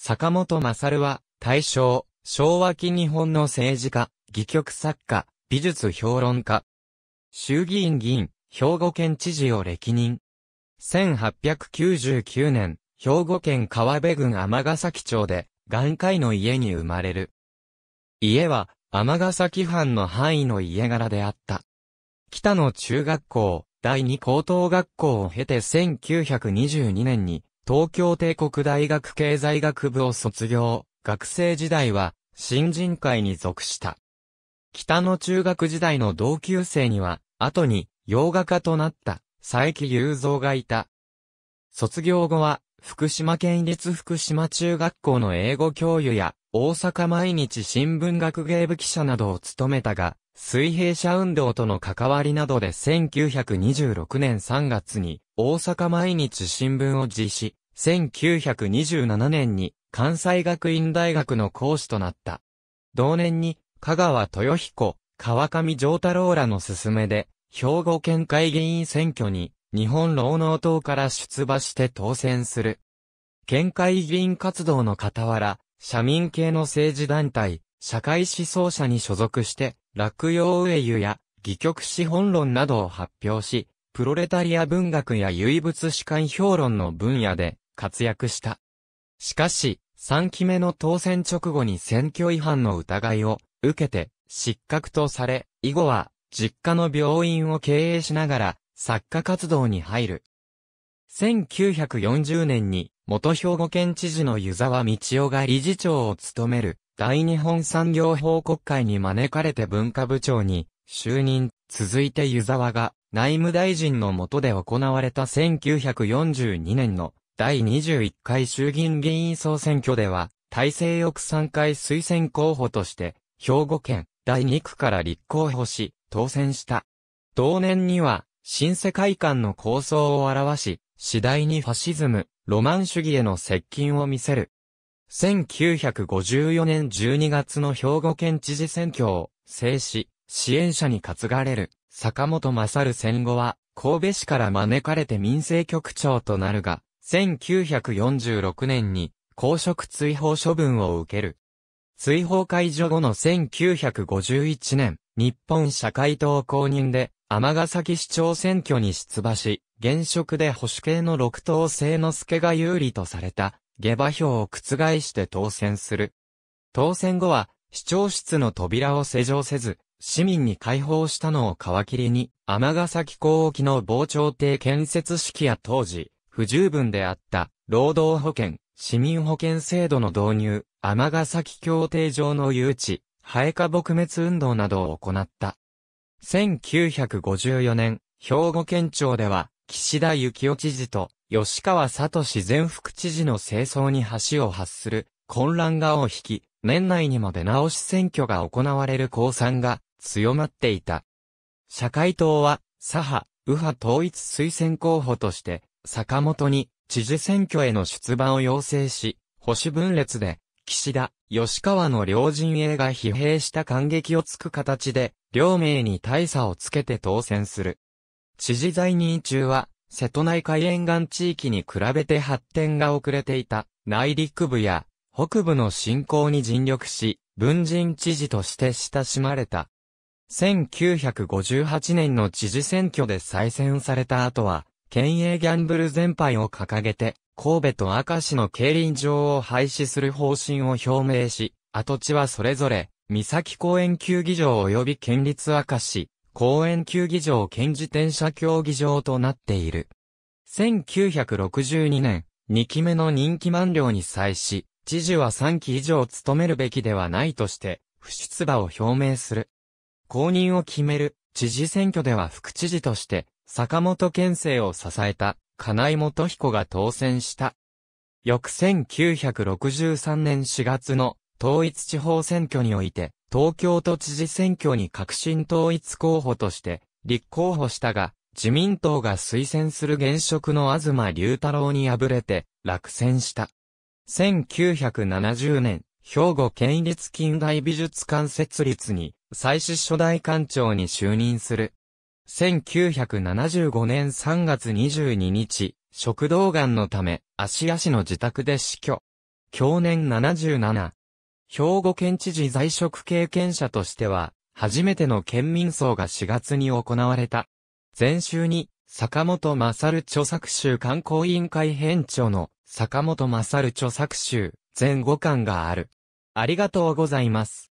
坂本勝は、大正、昭和期日本の政治家、戯曲作家、美術評論家。衆議院議員、兵庫県知事を歴任。1899年、兵庫県川辺郡尼崎町で、眼界の家に生まれる。家は、尼崎藩の範囲の家柄であった。北の中学校、第二高等学校を経て1922年に、東京帝国大学経済学部を卒業、学生時代は、新人会に属した。北の中学時代の同級生には、後に、洋画家となった、佐伯雄三がいた。卒業後は、福島県立福島中学校の英語教諭や、大阪毎日新聞学芸部記者などを務めたが、水平社運動との関わりなどで1926年3月に大阪毎日新聞を実施、1927年に関西学院大学の講師となった。同年に香川豊彦、川上丈太郎らの勧めで、兵庫県会議員選挙に日本労農党から出馬して当選する。県会議員活動の傍ら、社民系の政治団体、社会思想者に所属して、落葉上湯や、戯曲資本論などを発表し、プロレタリア文学や唯物史観評論の分野で、活躍した。しかし、3期目の当選直後に選挙違反の疑いを受けて失格とされ、以後は実家の病院を経営しながら作家活動に入る。1940年に元兵庫県知事の湯沢道夫が理事長を務める大日本産業報告会に招かれて文化部長に就任、続いて湯沢が内務大臣の下で行われた1942年の第21回衆議院議員総選挙では、大勢翼3回推薦候補として、兵庫県第2区から立候補し、当選した。同年には、新世界観の構想を表し、次第にファシズム、ロマン主義への接近を見せる。1954年12月の兵庫県知事選挙を制し、支援者に担がれる坂本勝戦後は神戸市から招かれて民政局長となるが、1946年に公職追放処分を受ける。追放解除後の1951年、日本社会党公認で、尼崎市長選挙に出馬し、現職で保守系の六党清之助が有利とされた、下馬票を覆して当選する。当選後は、市長室の扉を施錠せず、市民に解放したのを皮切りに、尼崎港沖の防潮堤建設式や当時、不十分であった労働保険、市民保険制度の導入、尼崎協定上の誘致、ハエ化撲滅運動などを行った。1954年、兵庫県庁では、岸田幸雄知事と吉川聡前副知事の清掃に橋を発する混乱がを引き、年内にも出直し選挙が行われる公算が強まっていた。社会党は左派、右派統一推薦候補として坂本に知事選挙への出馬を要請し、保守分裂で、岸田、吉川の両陣営が疲弊した感激をつく形で、両名に大差をつけて当選する。知事在任中は、瀬戸内海沿岸地域に比べて発展が遅れていた内陸部や北部の振興に尽力し、文人知事として親しまれた。1958年の知事選挙で再選された後は、県営ギャンブル全廃を掲げて、神戸と赤市の競輪場を廃止する方針を表明し、跡地はそれぞれ、三崎公園球技場及び県立赤市、公園球技場県自転車競技場となっている。1962年、2期目の任期満了に際し、知事は3期以上務めるべきではないとして、不出馬を表明する。公認を決める、知事選挙では副知事として、坂本県政を支えた、金井元彦が当選した。翌1963年4月の統一地方選挙において、東京都知事選挙に革新統一候補として立候補したが、自民党が推薦する現職の東隆太郎に敗れて落選した。1970年、兵庫県立近代美術館設立に、最初初代館長に就任する。1975年3月22日、食道癌のため、足屋市の自宅で死去。去年77。兵庫県知事在職経験者としては、初めての県民葬が4月に行われた。前週に、坂本勝著作集観光委員会編長の坂本勝著作集、全五巻がある。ありがとうございます。